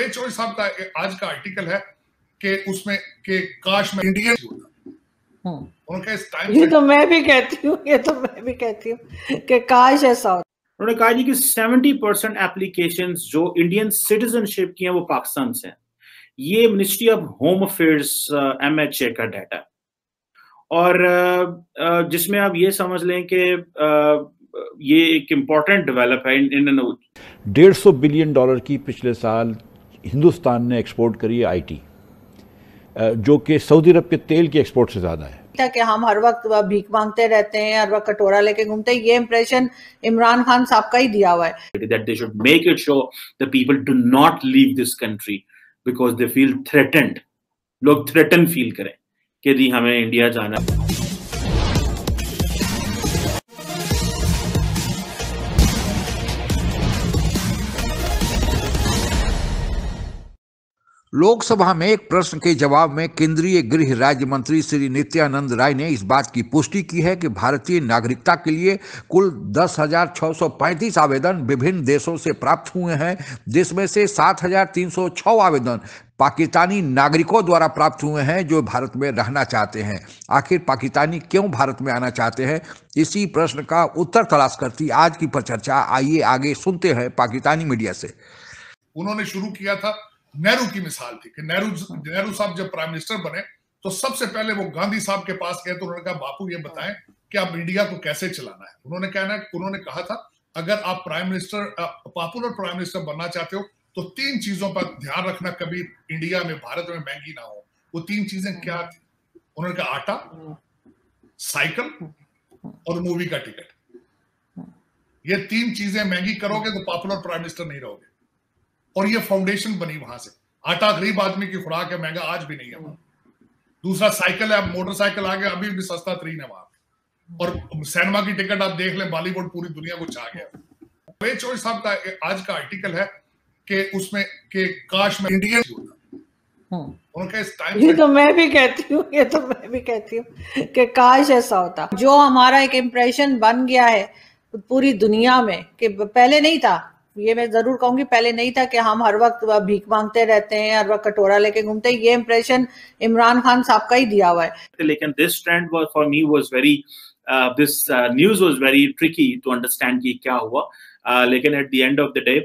चोरी साहब का आज का आर्टिकल है कि उसमें के काश में हम्म। इंडियन ये तो मैं भी कहती हूँ ये तो मैं भी कहती हूँ कि काश ऐसा होता उन्होंने कहा जी कि 70 परसेंट एप्लीकेशन जो इंडियन सिटीजनशिप की हैं वो पाकिस्तान से हैं ये ministry of home affairs M H A का डाटा और uh, uh, जिसमें आप ये समझ लें कि uh, ये एक इम्पॉर्टेंट डेवलप है इन डेढ़ सौ बिलियन डॉलर की पिछले साल हिंदुस्तान ने एक्सपोर्ट करी है आईटी जो कि सऊदी अरब के तेल की एक्सपोर्ट से ज़्यादा है कि हम हर वक्त भीख मांगते रहते हैं हर वक्त कटोरा लेके घूमते हैं ये इम्प्रेशन इमरान खान साहब का ही दिया हुआ है that they should make it show the people do not leave this country because they feel threatened लोग थ्रेटन फील करें कि जी हमें इंडिया जाना लोकसभा में एक प्रश्न के जवाब में केंद्रीय गृह राज्य मंत्री श्री नित्यानंद राय ने इस बात की पुष्टि की है कि भारतीय नागरिकता के लिए कुल 10,635 आवेदन विभिन्न देशों से प्राप्त हुए हैं जिसमें से 7,306 आवेदन पाकिस्तानी नागरिकों द्वारा प्राप्त हुए हैं जो भारत में रहना चाहते हैं आखिर पाकिस्तानी क्यों भारत में आना चाहते हैं इसी प्रश्न का उत्तर तलाश करती आज की परिचर्चा आइए आगे सुनते हैं पाकिस्तानी मीडिया से उन्होंने शुरू किया था नेहरू की मिसाल थी कि नेहरू हाँ। नेहरू साहब जब प्राइम मिनिस्टर बने तो सबसे पहले वो गांधी साहब के पास गए तो उन्होंने कहा बापू ये बताएं कि आप इंडिया को कैसे चलाना है उन्होंने कहना उन्होंने कहा था अगर आप prime minister popular prime minister बनना चाहते हो तो तीन चीजों पर ध्यान रखना कभी इंडिया में भारत में महंगी ना हो वो तीन चीजें क्या थी उन्होंने कहा आटा साइकिल और मूवी का टिकट ये तीन चीजें महंगी करोगे तो पॉपुलर प्राइम मिनिस्टर नहीं रहोगे और ये फाउंडेशन बनी वहां से आटा गरीब आदमी की खुराक है महंगा आज भी नहीं है वहां दूसरा साइकिल है मोटरसाइकिल आ गया अभी भी सस्ता तरीन है वहां और सिनेमा की टिकट आप देख लें बॉलीवुड पूरी दुनिया को छा गया तो साहब का आज का आर्टिकल है कि उसमें के काश में हम्म। इंडियन ये तो मैं भी कहती हूँ ये तो मैं भी कहती हूँ कि काश ऐसा होता जो हमारा एक इम्प्रेशन बन गया है पूरी दुनिया में कि पहले नहीं था ये मैं जरूर कहूंगी पहले नहीं था कि हम हर वक्त भीख मांगते रहते हैं हर वक्त कटोरा लेके घूमते हैं ये इम्प्रेशन इमरान खान साहब का ही दिया हुआ है लेकिन this trend for me was very this news was very tricky to understand कि क्या हुआ uh, लेकिन at the end of the day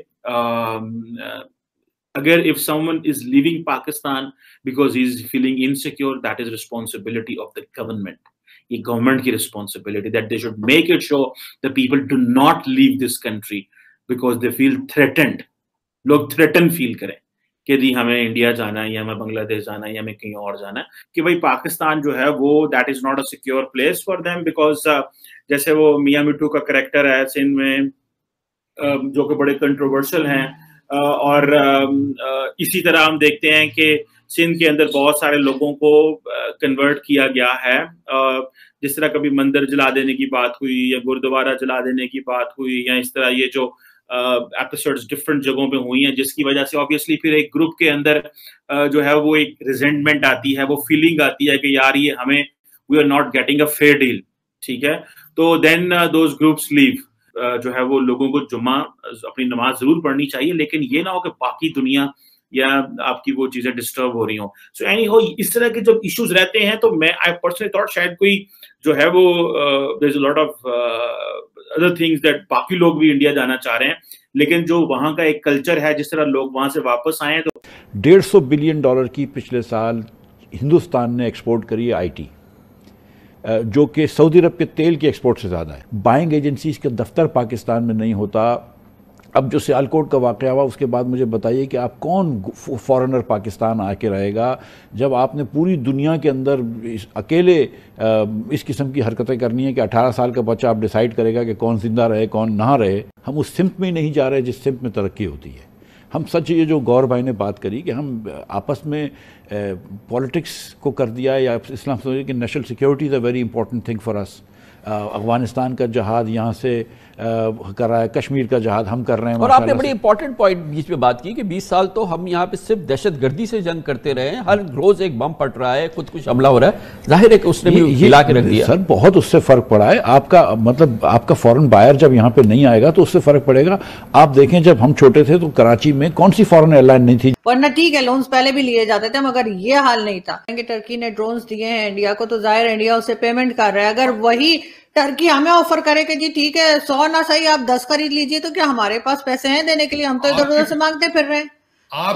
अगर if someone is living Pakistan because he is feeling insecure that is responsibility of the government ये government की responsibility that they should make it show the people do not leave this country because they feel threatened लोग threaten feel करें कि जी हमें India जाना है या हमें बांग्लादेश जाना है या हमें कहीं और जाना है कि भाई पाकिस्तान जो है वो that is not a secure place for them because जैसे वो मियाँ मिट्टू का करेक्टर है सिंध में um, जो कि बड़े कंट्रोवर्शियल हैं uh, और um, uh, इसी तरह हम देखते हैं कि सिंध के अंदर बहुत सारे लोगों को कन्वर्ट uh, किया गया है जिस तरह कभी मंदिर जला देने की बात हुई या गुरुद्वारा जला देने की बात हुई या इस तरह ये जो एपिसोड्स डिफरेंट जगहों पे हुई हैं जिसकी वजह से ऑब्वियसली फिर एक ग्रुप के अंदर uh, जो है वो एक रिजेंटमेंट आती है वो फीलिंग आती है कि यार ये हमें we are not getting a fair deal ठीक है तो देन दोज ग्रुप्स लीव जो है वो लोगों को जुमा अपनी नमाज जरूर पढ़नी चाहिए लेकिन ये ना हो कि बाकी दुनिया uh, या आपकी वो चीजें डिस्टर्ब हो रही हो सो एनी हो इस तरह के जब इश्यूज रहते हैं तो मैं आई पर्सनली थॉट शायद कोई जो है वो there is lot of other things that बाकी लोग भी इंडिया जाना चाह रहे हैं लेकिन जो वहां का एक कल्चर है जिस तरह लोग वहां से वापस आए तो डेढ़ सौ बिलियन डॉलर की पिछले साल हिंदुस्तान ने एक्सपोर्ट करी है आईटी जो कि सऊदी अरब के तेल की एक्सपोर्ट से ज़्यादा है बाइंग एजेंसीज का दफ्तर पाकिस्तान में नहीं होता अब जो सियालकोट का वाक़ हुआ उसके बाद मुझे बताइए कि आप कौन फॉरेनर पाकिस्तान आके रहेगा जब आपने पूरी दुनिया के अंदर इस अकेले इस किस्म की हरकतें करनी है कि 18 साल का बच्चा आप डिसाइड करेगा कि कौन ज़िंदा रहे कौन ना रहे हम उस सिमत में ही नहीं जा रहे जिस सिमत में तरक्की होती है हम सच ये जो गौर भाई ने बात करी कि हम आपस में पॉलिटिक्स को कर दिया या इस्लाम समझिए कि national security is a very important thing for us Afghanistan का जहाज यहाँ से कर रहा है कश्मीर का जहाज हम कर रहे हैं और आपने बड़ी इंपॉर्टेंट पॉइंट बीच में बात की कि 20 साल तो हम यहाँ पे सिर्फ दहशत गर्दी से जंग करते रहे हैं हर रोज एक बम पट रहा है खुद कुछ हमला हो रहा है जाहिर है कि उसने भी हिला के रख दिया सर बहुत उससे फर्क पड़ा है आपका मतलब आपका फॉरन बायर जब यहाँ पे नहीं आएगा तो उससे फर्क पड़ेगा आप देखें जब हम छोटे थे तो कराची में कौन सी फॉरन एयरलाइन नहीं थी वरना ठीक है लोन्स पहले भी लिए जाते थे मगर ये हाल नहीं था टर्की ने ड्रोन दिए हैं इंडिया को तो जाहिर इंडिया उसे पेमेंट कर रहा है अगर वही टर्की हमें ऑफर करे कि जी ठीक है सौ ना सही आप दस खरीद लीजिए तो क्या हमारे पास पैसे हैं देने के लिए हम तो इधर उधर से मांगते फिर रहे हैं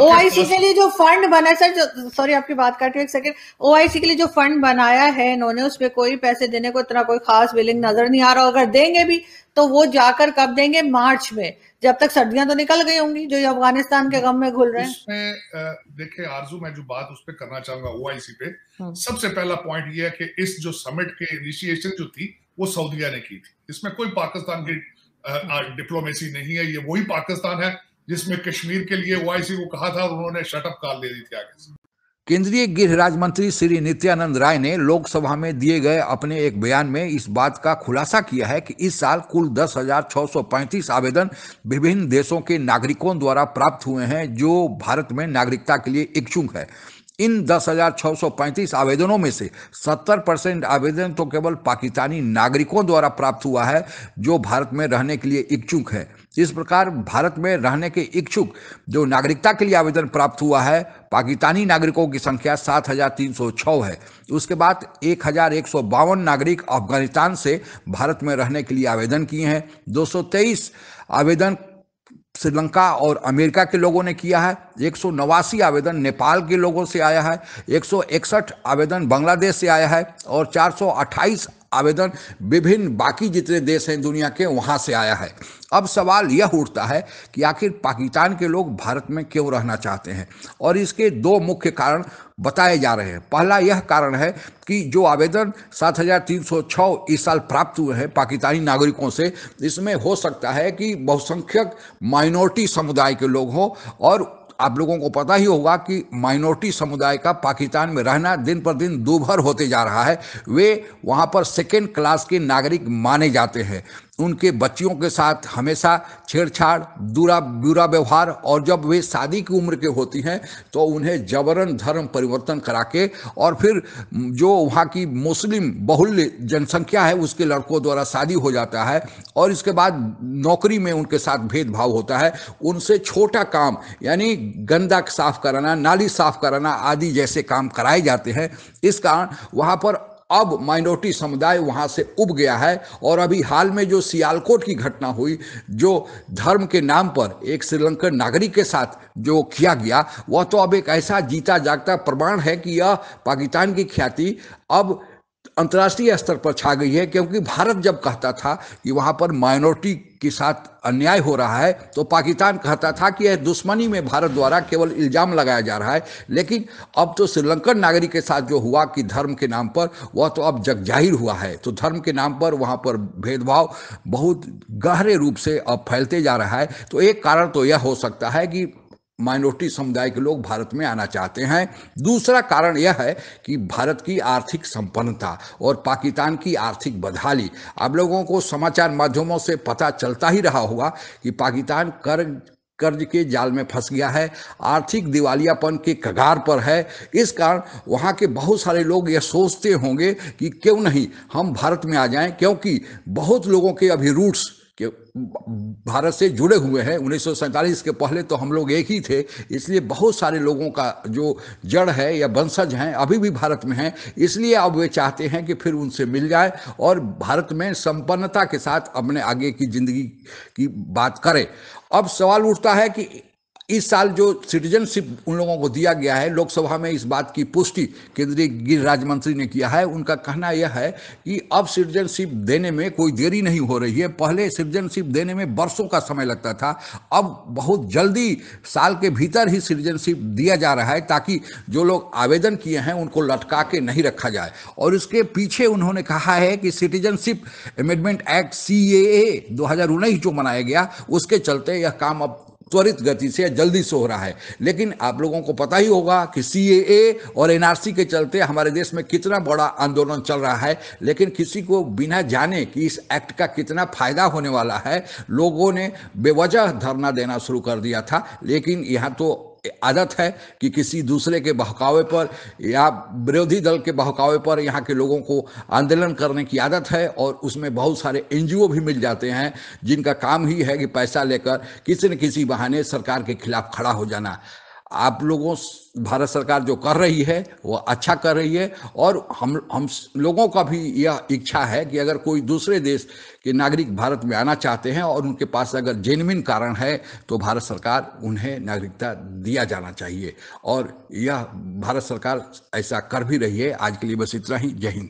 ओआईसी के लिए जो फंड बना सर सॉरी आपकी बात काट रही एक सेकंड ओआईसी के लिए जो फंड बनाया है इन्होंने उस पर कोई पैसे देने को इतना कोई खास विलिंग नजर नहीं आ रहा अगर देंगे भी तो वो जाकर कब देंगे मार्च में जब तक सर्दियां तो निकल गई होंगी जो अफगानिस्तान के गम में घुल रहे हैं देखिए आरजू मैं जो बात उस पर करना चाहूंगा ओ पे हम्म। सबसे पहला पॉइंट ये है कि इस जो समिट के इनिशिएशन जो थी वो सऊदीया ने की थी इसमें कोई पाकिस्तान की डिप्लोमेसी नहीं है ये वही पाकिस्तान है जिसमें कश्मीर के लिए ओआईसी को कहा था और उन्होंने शटअप काल दे दी थी आगे से केंद्रीय गृह राज्य मंत्री श्री नित्यानंद राय ने लोकसभा में दिए गए अपने एक बयान में इस बात का खुलासा किया है कि इस साल कुल 10,635 आवेदन विभिन्न देशों के नागरिकों द्वारा प्राप्त हुए हैं जो भारत में नागरिकता के लिए इच्छुक है इन 10,635 आवेदनों में से 70 परसेंट आवेदन तो केवल पाकिस्तानी नागरिकों द्वारा प्राप्त हुआ है जो भारत में रहने के लिए इच्छुक है इस प्रकार भारत में रहने के इच्छुक जो नागरिकता के लिए आवेदन प्राप्त हुआ है पाकिस्तानी नागरिकों की संख्या 7,306 है उसके बाद एक नागरिक अफगानिस्तान से भारत में रहने के लिए आवेदन किए हैं तेईस आवेदन श्रीलंका और अमेरिका के लोगों ने किया है एक आवेदन नेपाल के लोगों से आया है एक आवेदन बांग्लादेश से आया है और 428 आवेदन विभिन्न बाकी जितने देश हैं दुनिया के वहाँ से आया है अब सवाल यह उठता है कि आखिर पाकिस्तान के लोग भारत में क्यों रहना चाहते हैं और इसके दो मुख्य कारण बताए जा रहे हैं पहला यह कारण है कि जो आवेदन 7,306 इस साल प्राप्त हुए हैं पाकिस्तानी नागरिकों से इसमें हो सकता है कि बहुसंख्यक माइनॉरिटी समुदाय के लोग हों और आप लोगों को पता ही होगा कि माइनॉरिटी समुदाय का पाकिस्तान में रहना दिन पर दिन दूभर होते जा रहा है वे वहाँ पर सेकेंड क्लास के नागरिक माने जाते हैं उनके बच्चियों के साथ हमेशा छेड़छाड़ दूरा बुरा व्यवहार और जब वे शादी की उम्र के होती हैं तो उन्हें जबरन धर्म परिवर्तन करा के और फिर जो वहाँ की मुस्लिम बहुल्य जनसंख्या है उसके लड़कों द्वारा शादी हो जाता है और इसके बाद नौकरी में उनके साथ भेदभाव होता है उनसे छोटा काम यानी गंदा साफ कराना नाली साफ कराना आदि जैसे काम कराए जाते हैं इस कारण वहाँ पर अब माइनॉरिटी समुदाय वहाँ से उब गया है और अभी हाल में जो सियालकोट की घटना हुई जो धर्म के नाम पर एक श्रीलंकन नागरिक के साथ जो किया गया वह तो अब एक ऐसा जीता जागता प्रमाण है कि यह पाकिस्तान की ख्याति अब अंतर्राष्ट्रीय स्तर पर छा गई है क्योंकि भारत जब कहता था कि वहाँ पर माइनॉरिटी के साथ अन्याय हो रहा है तो पाकिस्तान कहता था कि यह दुश्मनी में भारत द्वारा केवल इल्ज़ाम लगाया जा रहा है लेकिन अब तो श्रीलंकन नागरिक के साथ जो हुआ कि धर्म के नाम पर वह तो अब जग जाहिर हुआ है तो धर्म के नाम पर वहाँ पर भेदभाव बहुत गहरे रूप से अब फैलते जा रहा है तो एक कारण तो यह हो सकता है कि माइनॉरिटी समुदाय के लोग भारत में आना चाहते हैं दूसरा कारण यह है कि भारत की आर्थिक संपन्नता और पाकिस्तान की आर्थिक बदहाली आप लोगों को समाचार माध्यमों से पता चलता ही रहा होगा कि पाकिस्तान कर कर्ज के जाल में फंस गया है आर्थिक दिवालियापन के कगार पर है इस कारण वहाँ के बहुत सारे लोग यह सोचते होंगे कि क्यों नहीं हम भारत में आ जाएं क्योंकि बहुत लोगों के अभी रूट्स कि भारत से जुड़े हुए हैं उन्नीस के पहले तो हम लोग एक ही थे इसलिए बहुत सारे लोगों का जो जड़ है या वंशज हैं अभी भी भारत में हैं इसलिए अब वे चाहते हैं कि फिर उनसे मिल जाए और भारत में संपन्नता के साथ अपने आगे की जिंदगी की बात करें अब सवाल उठता है कि इस साल जो सिटीजनशिप उन लोगों को दिया गया है लोकसभा में इस बात की पुष्टि केंद्रीय गृह राज्य मंत्री ने किया है उनका कहना यह है कि अब सिटीजनशिप देने में कोई देरी नहीं हो रही है पहले सिटीजनशिप देने में वर्षों का समय लगता था अब बहुत जल्दी साल के भीतर ही सिटीजनशिप दिया जा रहा है ताकि जो लोग आवेदन किए हैं उनको लटका के नहीं रखा जाए और इसके पीछे उन्होंने कहा है कि citizenship amendment act C A जो बनाया गया उसके चलते यह काम अब त्वरित गति से जल्दी से हो रहा है लेकिन आप लोगों को पता ही होगा कि सी और एन के चलते हमारे देश में कितना बड़ा आंदोलन चल रहा है लेकिन किसी को बिना जाने कि इस एक्ट का कितना फायदा होने वाला है लोगों ने बेवजह धरना देना शुरू कर दिया था लेकिन यहाँ तो आदत है कि किसी दूसरे के बहकावे पर या विरोधी दल के बहकावे पर यहाँ के लोगों को आंदोलन करने की आदत है और उसमें बहुत सारे एन भी मिल जाते हैं जिनका काम ही है कि पैसा लेकर किसी न किसी बहाने सरकार के खिलाफ खड़ा हो जाना आप लोगों भारत सरकार जो कर रही है वो अच्छा कर रही है और हम हम लोगों का भी यह इच्छा है कि अगर कोई दूसरे देश के नागरिक भारत में आना चाहते हैं और उनके पास अगर जेनविन कारण है तो भारत सरकार उन्हें नागरिकता दिया जाना चाहिए और यह भारत सरकार ऐसा कर भी रही है आज के लिए बस इतना ही जय हिंद